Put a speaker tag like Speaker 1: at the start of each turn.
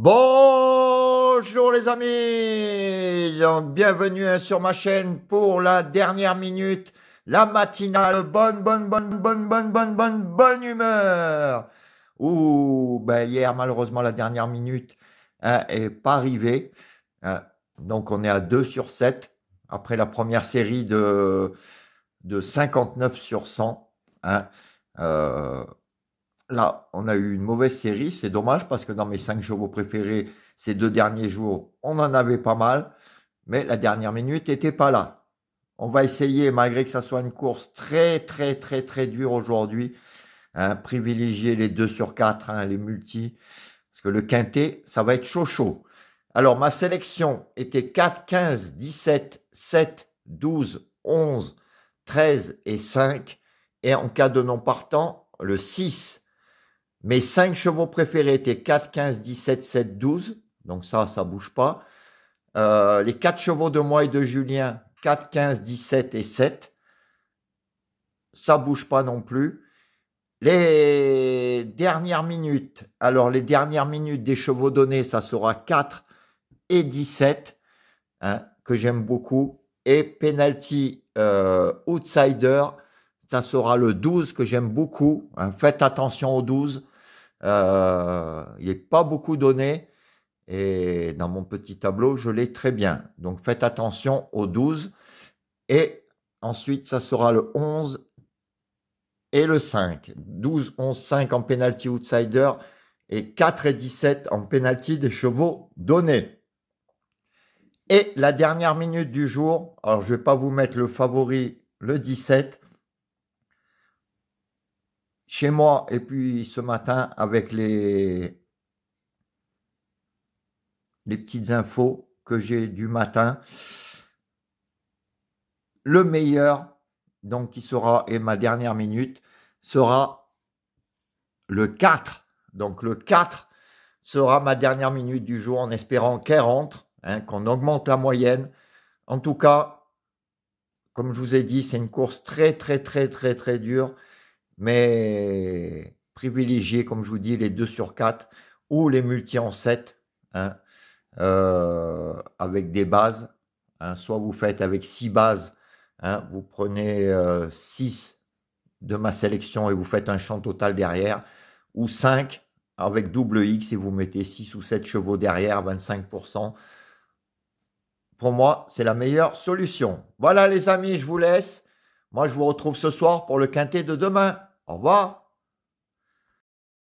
Speaker 1: Bonjour les amis, donc bienvenue hein, sur ma chaîne pour la dernière minute, la matinale, bonne, bonne, bonne, bonne, bonne, bonne, bonne, bonne humeur. Ouh, ben hier malheureusement la dernière minute hein, est pas arrivée, hein. donc on est à 2 sur 7 après la première série de, de 59 sur 100. Hein, euh, là, on a eu une mauvaise série. C'est dommage parce que dans mes cinq chevaux préférés, ces deux derniers jours, on en avait pas mal. Mais la dernière minute n'était pas là. On va essayer, malgré que ça soit une course très, très, très, très dure aujourd'hui, hein, privilégier les 2 sur 4, hein, les multis, parce que le quintet, ça va être chaud, chaud. Alors, ma sélection était 4, 15, 17, 7, 12, 11, 13 et 5. Et en cas de non partant, le 6, mes cinq chevaux préférés étaient 4, 15, 17, 7, 12. Donc ça, ça bouge pas. Euh, les quatre chevaux de moi et de Julien, 4, 15, 17 et 7. Ça ne bouge pas non plus. Les dernières minutes, alors les dernières minutes des chevaux donnés, ça sera 4 et 17, hein, que j'aime beaucoup. Et penalty euh, outsider, ça sera le 12 que j'aime beaucoup. Hein, faites attention au 12. Euh, il n'est pas beaucoup donné. Et dans mon petit tableau, je l'ai très bien. Donc faites attention au 12. Et ensuite, ça sera le 11 et le 5. 12, 11, 5 en penalty outsider et 4 et 17 en penalty des chevaux donnés. Et la dernière minute du jour, alors je ne vais pas vous mettre le favori, le 17, chez moi et puis ce matin avec les, les petites infos que j'ai du matin. Le meilleur, donc qui sera, et ma dernière minute, sera le 4. Donc le 4 sera ma dernière minute du jour en espérant qu'elle rentre, hein, qu'on augmente la moyenne. En tout cas, comme je vous ai dit, c'est une course très, très, très, très, très dure mais privilégiez, comme je vous dis, les 2 sur 4 ou les multi en 7 hein, euh, avec des bases. Hein. soit vous faites avec 6 bases, hein. vous prenez 6 euh, de ma sélection et vous faites un champ total derrière, ou 5 avec double X et vous mettez 6 ou 7 chevaux derrière, 25%. Pour moi, c'est la meilleure solution. Voilà les amis, je vous laisse. Moi, je vous retrouve ce soir pour le quintet de demain. 好吧。